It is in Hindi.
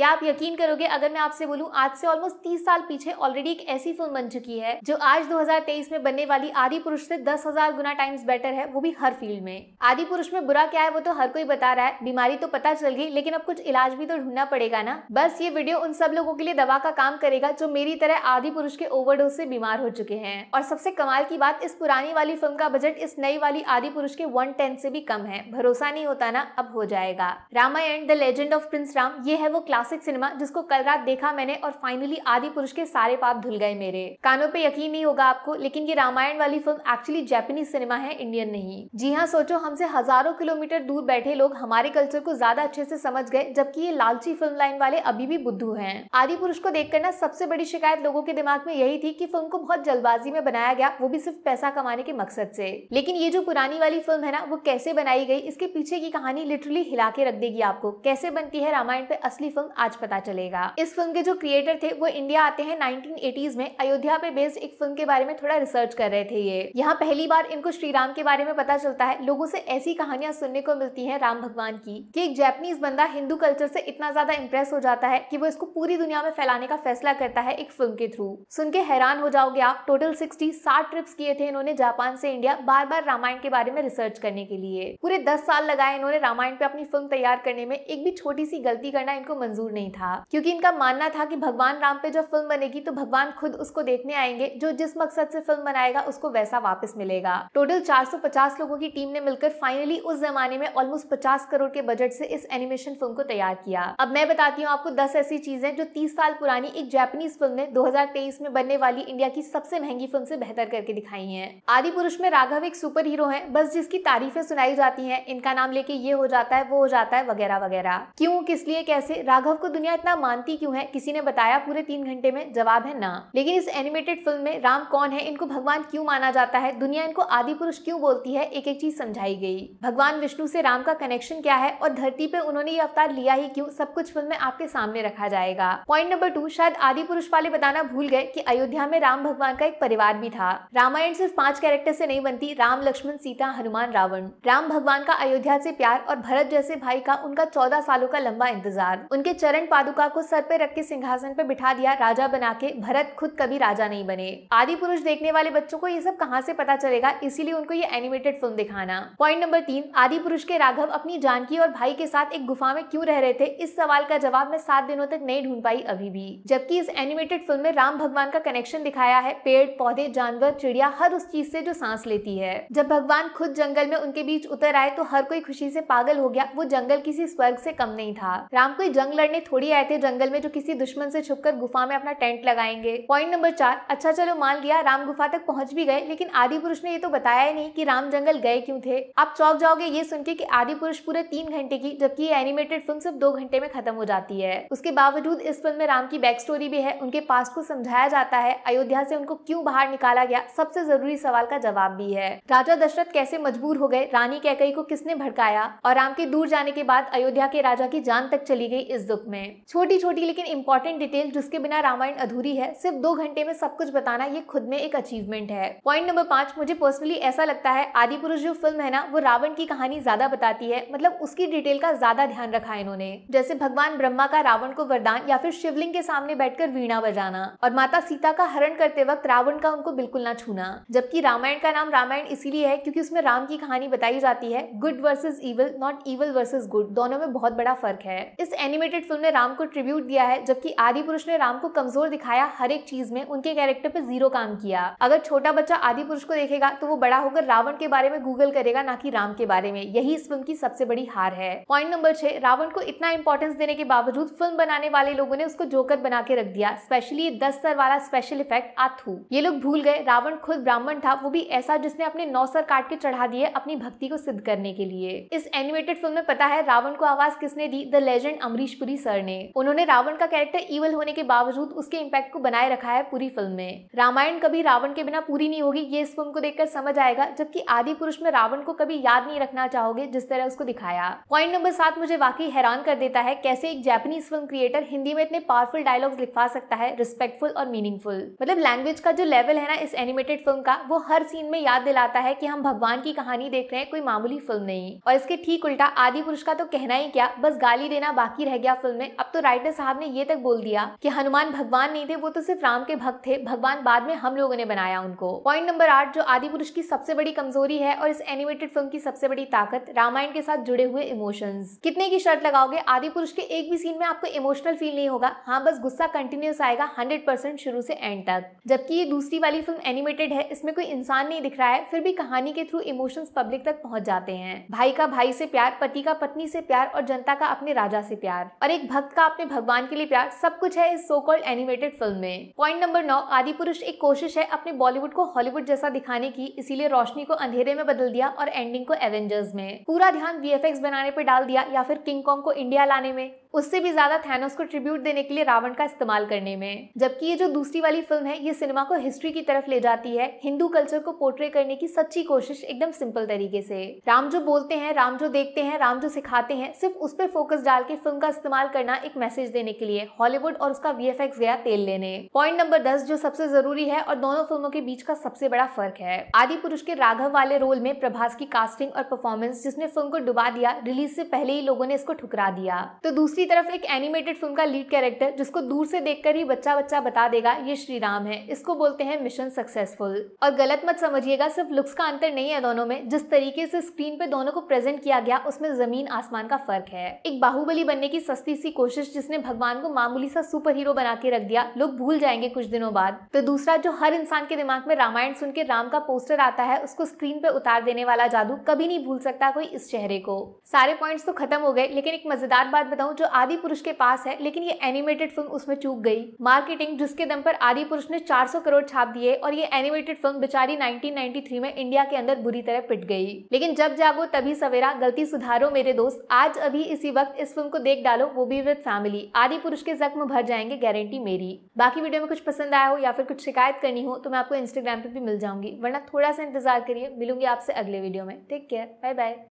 क्या आप यकीन करोगे अगर मैं आपसे बोलूँ आज से ऑलमोस्ट तीस साल पीछे ऑलरेडी एक ऐसी फिल्म बन चुकी है जो आज 2023 में बनने वाली आदि पुरुष से दस हजार गुना टाइम्स बेटर है वो भी हर फील्ड में आदि पुरुष में बुरा क्या है वो तो हर कोई बता रहा है बीमारी तो पता चल गई लेकिन अब कुछ इलाज भी तो ढूंढना पड़ेगा ना बस ये वीडियो उन सब लोगों के लिए दवा का काम करेगा जो मेरी तरह आदि पुरुष के ओवरडोज से बीमार हो चुके हैं और सबसे कमाल की बात इस पुरानी वाली फिल्म का बजट इस नई वाली आदि पुरुष के वन टेन से भी कम है भरोसा नहीं होता ना अब हो जाएगा Ramayana the legend of prince Ram ये है वो क्लास क्लासिक सिनेमा जिसको कल रात देखा मैंने और फाइनली आदि पुरुष के सारे पाप धुल गए मेरे कानों पे यकीन नहीं होगा आपको लेकिन ये रामायण वाली फिल्म एक्चुअली जैपनीज सिनेमा है इंडियन नहीं जी हाँ सोचो हमसे हजारों किलोमीटर दूर बैठे लोग हमारे कल्चर को ज्यादा अच्छे से समझ गए जबकि ये लालची फिल्म लाइन वाले अभी भी बुद्धू है आदि पुरुष को देख करना सबसे बड़ी शिकायत लोगों के दिमाग में यही थी की फिल्म को बहुत जल्दबाजी में बनाया गया वो भी सिर्फ पैसा कमाने के मकसद से लेकिन ये जो पुरानी वाली फिल्म है ना वो कैसे बनाई गई इसके पीछे की कहानी लिटरली हिला के रख देगी आपको कैसे बनती है रामायण पे असली फिल्म आज पता चलेगा इस फिल्म के जो क्रिएटर थे वो इंडिया आते हैं नाइनटीन में अयोध्या पे बेस्ड एक फिल्म के बारे में थोड़ा रिसर्च कर रहे थे ये यहाँ पहली बार इनको श्री राम के बारे में पता चलता है लोगों से ऐसी कहानियां सुनने को मिलती है राम भगवान की की एक जैपनीज बंदा हिंदू कल्चर से इतना ज्यादा इम्प्रेस हो जाता है की वो इसको पूरी दुनिया में फैलाने का फैसला करता है एक फिल्म के थ्रू सुन के हैरान हो जाओगे आप टोटल सिक्सटी साठ ट्रिप्स किए थे इन्होंने जापान से इंडिया बार बार रामायण के बारे में रिसर्च करने के लिए पूरे दस साल लगाए इन्होंने रामायण पे अपनी फिल्म तैयार करने में एक भी छोटी सी गलती करना इनको मंजूर मंजूर नहीं था क्योंकि इनका मानना था कि भगवान राम पे जब फिल्म बनेगी तो भगवान खुद उसको देखने आएंगे जो जिस मकसद से फिल्म बनाएगा उसको वैसा वापस मिलेगा टोटल 450 लोगों की टीम ने मिलकर फाइनली उस जमाने में ऑलमोस्ट पचास करोड़ के बजट से इस एनिमेशन फिल्म को तैयार किया अब मैं बताती हूँ आपको दस ऐसी चीजें जो तीस साल पुरानी एक जैपनीज फिल्म ने दो में बनने वाली इंडिया की सबसे महंगी फिल्म से बेहतर करके दिखाई है आदि पुरुष में राघव एक सुपर हीरो है बस जिसकी तारीफें सुनाई जाती है इनका नाम लेके ये हो जाता है वो हो जाता है वगैरह वगैरह क्यों किस लिए कैसे राघव राघव को दुनिया इतना मानती क्यों है किसी ने बताया पूरे तीन घंटे में जवाब है ना लेकिन इस एनिमेटेड फिल्म में राम कौन है इनको भगवान क्यों माना जाता है दुनिया इनको आदि पुरुष क्यों बोलती है एक एक चीज समझाई गई भगवान विष्णु से राम का कनेक्शन क्या है और धरती पे उन्होंने ये अवतार लिया ही क्यों सब कुछ फिल्म में आपके सामने रखा जाएगा पॉइंट नंबर टू शायद आदि पुरुष वाले बताना भूल गए की अयोध्या में राम भगवान का एक परिवार भी था रामायण सिर्फ पांच कैरेक्टर से नहीं बनती राम लक्ष्मण सीता हनुमान रावण राम भगवान का अयोध्या से प्यार और भरत जैसे भाई का उनका चौदह सालों का लंबा इंतजार उनके चरण पादुका को सर पे रख के सिंहासन पे बिठा दिया राजा बना के भरत खुद कभी राजा नहीं बने आदि पुरुष देखने वाले बच्चों को ये सब कहाँ से पता चलेगा इसीलिए उनको ये एनिमेटेड फिल्म दिखाना पॉइंट नंबर तीन आदि पुरुष के राघव अपनी जानकी और भाई के साथ एक गुफा में क्यूँ रह रहे थे इस सवाल का जवाब मैं सात दिनों तक नहीं ढूंढ पाई अभी भी जबकि इस एनिमेटेड फिल्म में राम भगवान का कनेक्शन दिखाया है पेड़ पौधे जानवर चिड़िया हर उस चीज से जो सांस लेती है जब भगवान खुद जंगल में उनके बीच उतर आए तो हर कोई खुशी से पागल हो गया वो जंगल किसी स्वर्ग से कम नहीं था राम कोई जंग करने थोड़ी आए थे जंगल में जो किसी दुश्मन से छुपकर गुफा में अपना टेंट लगाएंगे पॉइंट नंबर चार अच्छा चलो मान लिया राम गुफा तक पहुंच भी गए लेकिन आदि पुरुष ने ये तो बताया ही नहीं कि राम जंगल गए क्यों थे आप चौक जाओगे ये सुन के आदि पुरुष पूरे तीन घंटे की जबकि ये एनिमेटेड फिल्म सिर्फ दो घंटे में खत्म हो जाती है उसके बावजूद इस फिल्म में राम की बैक स्टोरी भी है उनके पास को समझाया जाता है अयोध्या से उनको क्यों बाहर निकाला गया सबसे जरूरी सवाल का जवाब भी है राजा दशरथ कैसे मजबूर हो गए रानी कैकई को किसने भड़काया और राम के दूर जाने के बाद अयोध्या के राजा की जान तक चली गई इस दुख बुक में छोटी छोटी लेकिन इंपॉर्टेंट डिटेल जिसके बिना रामायण अधूरी है सिर्फ दो घंटे में सब कुछ बताना ये खुद में एक अचीवमेंट है पॉइंट नंबर पांच मुझे पर्सनली ऐसा लगता है आदि पुरुष जो फिल्म है ना वो रावण की कहानी ज्यादा बताती है मतलब उसकी डिटेल का ज्यादा ध्यान रखा है इन्होंने जैसे भगवान ब्रह्मा का रावण को वरदान या फिर शिवलिंग के सामने बैठकर वीणा बजाना और माता सीता का हरण करते वक्त रावण का उनको बिल्कुल ना छूना जबकि रामायण का नाम रामायण इसीलिए है क्योंकि उसमें राम की कहानी बताई जाती है good versus evil not evil versus good दोनों में बहुत बड़ा फर्क है इस एनिमेटेड फिल्म ने राम को ट्रिब्यूट दिया है जबकि आदि पुरुष ने राम को कमजोर दिखाया हर एक चीज में उनके कैरेक्टर पे जीरो काम किया अगर छोटा बच्चा आदि पुरुष को देखेगा तो वो बड़ा होकर रावण के बारे में गूगल करेगा ना कि राम के बारे में यही इस फिल्म की सबसे बड़ी हार है पॉइंट नंबर छह रावण को इतना इंपॉर्टेंस देने के बावजूद फिल्म बनाने वाले लोगों ने उसको जोकर बना के रख दिया स्पेशली दस सर वाला स्पेशल इफेक्ट आथू ये लोग भूल गए रावण खुद ब्राह्मण था वो भी ऐसा जिसने अपने नौ सर काट के चढ़ा दिए अपनी भक्ति को सिद्ध करने के लिए इस एनिमेटेड फिल्म में पता है रावण को आवाज किसने दी the legend Amrish Puri sir ने उन्होंने रावण का कैरेक्टर ईवल होने के बावजूद उसके इम्पैक्ट को बनाए रखा है पूरी फिल्म में रामायण कभी रावण के बिना पूरी नहीं होगी ये इस फिल्म को देखकर समझ आएगा जबकि आदि पुरुष में रावण को कभी याद नहीं रखना चाहोगे जिस तरह उसको दिखाया पॉइंट नंबर सात मुझे वाकई हैरान कर देता है कैसे एक जैपनीज फिल्म क्रिएटर हिंदी में इतने पावरफुल डायलॉग्स लिखवा सकता है रिस्पेक्टफुल और मीनिंगफुल मतलब लैंग्वेज का जो लेवल है ना इस एनिमेटेड फिल्म का वो हर सीन में याद दिलाता है कि हम भगवान की कहानी देख रहे हैं कोई मामूली फिल्म नहीं और इसके ठीक उल्टा आदि पुरुष का तो कहना ही क्या बस गाली देना बाकी रह गया फिल्म फिल्म में अब तो राइटर साहब ने ये तक बोल दिया कि हनुमान भगवान नहीं थे वो तो सिर्फ राम के भक्त थे भगवान बाद में हम लोगों ने बनाया उनको पॉइंट नंबर आठ जो आदि पुरुष की सबसे बड़ी कमजोरी है और इस एनिमेटेड फिल्म की सबसे बड़ी ताकत रामायण के साथ जुड़े हुए इमोशंस कितने की शर्त लगाओगे आदि पुरुष के एक भी सीन में आपको इमोशनल फील नहीं होगा हाँ बस गुस्सा कंटिन्यूस आएगा हंड्रेड परसेंट शुरू से एंड तक जबकि ये दूसरी वाली फिल्म एनिमेटेड है इसमें कोई इंसान नहीं दिख रहा है फिर भी कहानी के थ्रू इमोशन पब्लिक तक पहुँच जाते हैं भाई का भाई से प्यार पति का पत्नी से प्यार और जनता का अपने राजा से प्यार और और एक भक्त का अपने भगवान के लिए प्यार सब कुछ है इस सो कॉल्ड एनिमेटेड फिल्म में पॉइंट नंबर नौ आदि पुरुष एक कोशिश है अपने बॉलीवुड को हॉलीवुड जैसा दिखाने की इसीलिए रोशनी को अंधेरे में बदल दिया और एंडिंग को एवेंजर्स में पूरा ध्यान वी बनाने पर डाल दिया या फिर किंग कॉन्ग को इंडिया लाने में उससे भी ज्यादा थैनोस को ट्रिब्यूट देने के लिए रावण का इस्तेमाल करने में जबकि ये जो दूसरी वाली फिल्म है ये सिनेमा को हिस्ट्री की तरफ ले जाती है हिंदू कल्चर को पोर्ट्रे करने की सच्ची कोशिश एकदम सिंपल तरीके से राम जो बोलते हैं राम जो देखते हैं राम जो सिखाते हैं सिर्फ उस पर फोकस डाल के फिल्म का इस्तेमाल करना एक मैसेज देने के लिए हॉलीवुड और उसका वी गया तेल लेने पॉइंट नंबर दस जो सबसे जरूरी है और दोनों फिल्मों के बीच का सबसे बड़ा फर्क है आदि पुरुष के राघव वाले रोल में प्रभास की कास्टिंग और परफॉर्मेंस जिसने फिल्म को डुबा दिया रिलीज से पहले ही लोगों ने इसको ठुकरा दिया तो दूसरी दूसरी तरफ एक एनिमेटेड फिल्म का लीड कैरेक्टर जिसको दूर से देखकर ही बच्चा बच्चा बता देगा ये श्री राम है इसको बोलते हैं मिशन सक्सेसफुल और गलत मत समझिएगा सिर्फ लुक्स का अंतर नहीं है दोनों में जिस तरीके से स्क्रीन पे दोनों को प्रेजेंट किया गया उसमें जमीन आसमान का फर्क है एक बाहुबली बनने की सस्ती सी कोशिश जिसने भगवान को मामूली सा सुपर हीरो बना के रख दिया लोग भूल जाएंगे कुछ दिनों बाद तो दूसरा जो हर इंसान के दिमाग में रामायण सुन के राम का पोस्टर आता है उसको स्क्रीन पे उतार देने वाला जादू कभी नहीं भूल सकता कोई इस चेहरे को सारे पॉइंट्स तो खत्म हो गए लेकिन एक मजेदार बात बताऊं जो आदि पुरुष के पास है लेकिन ये एनिमेटेड फिल्म उसमें चूक गई मार्केटिंग जिसके दम पर आदि पुरुष ने 400 करोड़ छाप दिए और ये एनिमेटेड फिल्म बेचारी 1993 में इंडिया के अंदर बुरी तरह पिट गई लेकिन जब जागो तभी सवेरा गलती सुधारो मेरे दोस्त आज अभी इसी वक्त इस फिल्म को देख डालो वो भी विद फैमिली आदि पुरुष के जख्म भर जाएंगे गारंटी मेरी बाकी वीडियो में कुछ पसंद आया हो या फिर कुछ शिकायत करनी हो तो मैं आपको इंस्टाग्राम पर भी मिल जाऊंगी वरना थोड़ा सा इंतजार करिए मिलूंगी आपसे अगले वीडियो में टेक केयर बाय बाय